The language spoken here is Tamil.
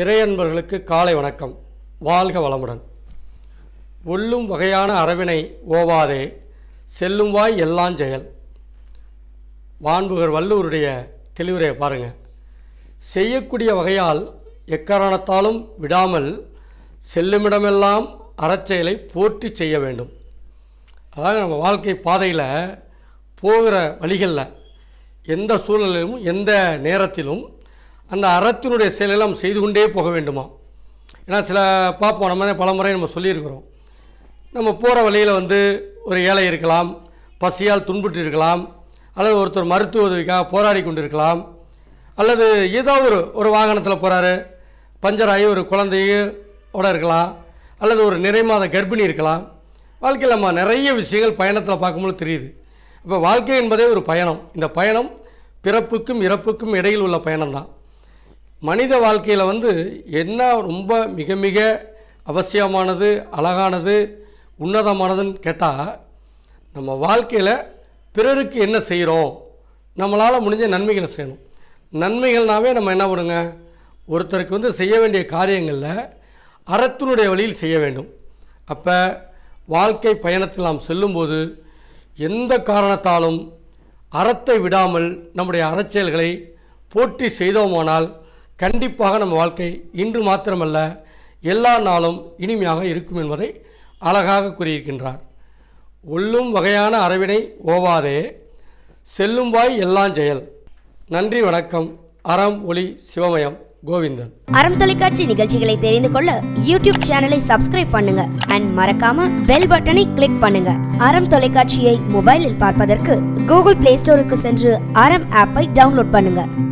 இறையன்பர்களுக்கு காலை வணக்கம் வாழ்க வளமுடன் உள்ளும் வகையான அரவினை ஓவாதே செல்லும் வாய் எல்லாம் செயல் வான்புகர் வல்லூருடைய தெளிவுரையை பாருங்கள் செய்யக்கூடிய வகையால் எக்காரணத்தாலும் விடாமல் செல்லுமிடமெல்லாம் அறச்செயலை போற்றி செய்ய வேண்டும் அதாவது நம்ம வாழ்க்கை பாதையில் போகிற வழிகளில் எந்த சூழலிலும் எந்த நேரத்திலும் அந்த அறத்தினுடைய செயலை நாம் செய்து கொண்டே போக வேண்டுமா ஏன்னா சில பார்ப்போம் நம்ம பல முறை நம்ம சொல்லியிருக்கிறோம் நம்ம போகிற வழியில் வந்து ஒரு ஏழை இருக்கலாம் பசியால் துன்புட்டு இருக்கலாம் அல்லது ஒருத்தர் மருத்துவ உதவிக்காக போராடி கொண்டு இருக்கலாம் அல்லது ஏதோ ஒரு ஒரு வாகனத்தில் போகிறாரு பஞ்சராகி ஒரு குழந்தையோட இருக்கலாம் அல்லது ஒரு நிறைமாத கர்ப்பிணி இருக்கலாம் வாழ்க்கையில் நம்ம நிறைய விஷயங்கள் பயணத்தில் பார்க்கும்போது தெரியுது இப்போ வாழ்க்கை என்பதே ஒரு பயணம் இந்த பயணம் பிறப்புக்கும் இறப்புக்கும் இடையில் உள்ள பயணம்தான் மனித வாழ்க்கையில் வந்து என்ன ரொம்ப மிக மிக அவசியமானது அழகானது உன்னதமானதுன்னு கேட்டால் நம்ம வாழ்க்கையில் பிறருக்கு என்ன செய்கிறோம் நம்மளால் முடிஞ்ச நன்மைகளை செய்யணும் நன்மைகள்னாவே நம்ம என்ன பண்ணுங்க ஒருத்தருக்கு வந்து செய்ய வேண்டிய காரியங்களில் அறத்தினுடைய வழியில் செய்ய வேண்டும் அப்போ வாழ்க்கை பயணத்தில் நாம் செல்லும்போது எந்த காரணத்தாலும் அறத்தை விடாமல் நம்முடைய அறச்செயல்களை போட்டி செய்தோமானால் கண்டிப்பாக நம்ம வாழ்க்கை இன்று மாத்திரமல்ல எல்லா நாளும் இனிமையாக இருக்கும் என்பதை அழகாக கூறியிருக்கின்றார் உள்ளும் வகையான அறவினை ஓவாதே செல்லும் வாய் எல்லாம் செயல் நன்றி வணக்கம் அறம் ஒளி சிவமயம் கோவிந்தன் அறம் தொலைக்காட்சி நிகழ்ச்சிகளை தெரிந்து கொள்ள யூடியூப் சேனலை சப்ஸ்கிரைப் பண்ணுங்க அண்ட் மறக்காம பெல் பட்டனை கிளிக் பண்ணுங்க அறம் தொலைக்காட்சியை மொபைலில் பார்ப்பதற்கு கூகுள் பிளே ஸ்டோருக்கு சென்று அறம் ஆப்பை டவுன்லோட் பண்ணுங்க